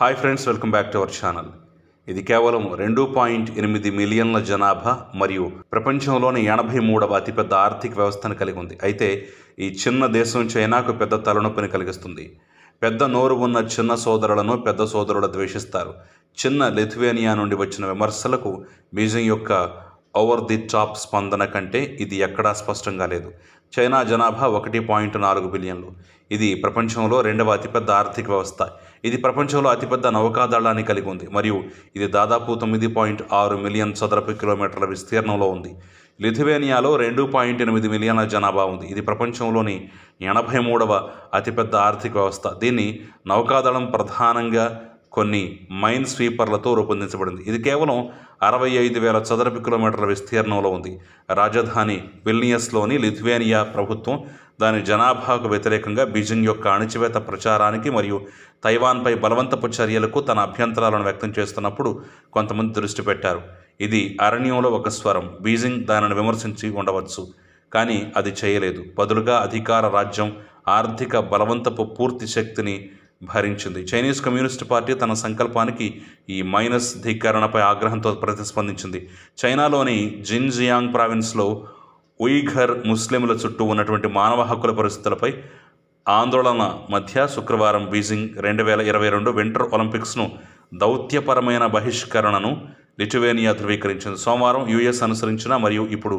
hi friends welcome back to our channel ఇది కేవలం రెండు పాయింట్ ఎనిమిది మిలియన్ల జనాభా మరియు ప్రపంచంలోని ఎనభై మూడవ అతిపెద్ద ఆర్థిక వ్యవస్థను కలిగి ఉంది అయితే ఈ చిన్న దేశం చైనాకు పెద్ద తలనొప్పిని కలిగిస్తుంది పెద్ద నోరు ఉన్న చిన్న సోదరులను పెద్ద సోదరులు ద్వేషిస్తారు చిన్న లిథువేనియా నుండి వచ్చిన విమర్శలకు బీజింగ్ యొక్క ఓవర్ ది టాప్ స్పందన కంటే ఇది ఎక్కడా స్పష్టంగా లేదు చైనా జనాభా ఒకటి పాయింట్ నాలుగు బిలియన్లు ఇది ప్రపంచంలో రెండవ అతిపెద్ద ఆర్థిక వ్యవస్థ ఇది ప్రపంచంలో అతిపెద్ద నౌకాదళాన్ని కలిగి ఉంది మరియు ఇది దాదాపు తొమ్మిది పాయింట్ ఆరు మిలియన్ చదరపు కిలోమీటర్ల విస్తీర్ణంలో ఉంది లిథువేనియాలో రెండు పాయింట్ ఎనిమిది మిలియన్ల జనాభా ఉంది ఇది ప్రపంచంలోని ఎనభై మూడవ అతిపెద్ద ఆర్థిక వ్యవస్థ దీన్ని నౌకాదళం ప్రధానంగా కొన్ని మైన్ స్వీపర్లతో రూపొందించబడింది ఇది కేవలం అరవై ఐదు వేల చదరపు కిలోమీటర్ల విస్తీర్ణంలో ఉంది రాజధాని విల్నియస్లోని లిథువేనియా ప్రభుత్వం దాని జనాభాకు వ్యతిరేకంగా బీజింగ్ యొక్క అణచివేత ప్రచారానికి మరియు తైవాన్పై బలవంతపు చర్యలకు తన అభ్యంతరాలను వ్యక్తం చేస్తున్నప్పుడు కొంతమంది దృష్టి పెట్టారు ఇది అరణ్యంలో ఒక స్వరం బీజింగ్ దానిని విమర్శించి ఉండవచ్చు కానీ అది చేయలేదు బదులుగా అధికార రాజ్యం ఆర్థిక బలవంతపు పూర్తి శక్తిని భరించింది చైనీస్ కమ్యూనిస్ట్ పార్టీ తన సంకల్పానికి ఈ మైనస్ ధీకరణపై ఆగ్రహంతో ప్రతిస్పందించింది చైనాలోని జిన్జియాంగ్ ప్రావిన్స్లో ఉయిఘర్ ముస్లింల చుట్టూ ఉన్నటువంటి మానవ హక్కుల పరిస్థితులపై ఆందోళన మధ్య శుక్రవారం బీజింగ్ రెండు వేల ఇరవై రెండు వింటర్ ఒలింపిక్స్ను దౌత్యపరమైన బహిష్కరణను లిటువేనియా ధృవీకరించింది సోమవారం యుఎస్ అనుసరించిన మరియు ఇప్పుడు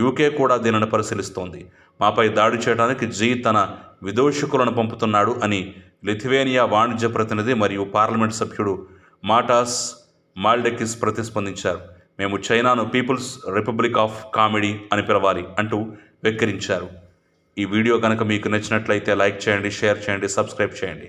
యూకే కూడా దీనిని పరిశీలిస్తోంది మాపై దాడి చేయడానికి జీ తన విదూషకులను పంపుతున్నాడు అని లిథువేనియా వాణిజ్య ప్రతినిధి మరియు పార్లమెంట్ సభ్యుడు మాటాస్ మాల్డెకిస్ ప్రతిస్పందించారు మేము చైనాను పీపుల్స్ రిపబ్లిక్ ఆఫ్ కామెడీ అని పిలవాలి అంటూ వెక్కిరించారు ఈ వీడియో కనుక మీకు నచ్చినట్లయితే లైక్ చేయండి షేర్ చేయండి సబ్స్క్రైబ్ చేయండి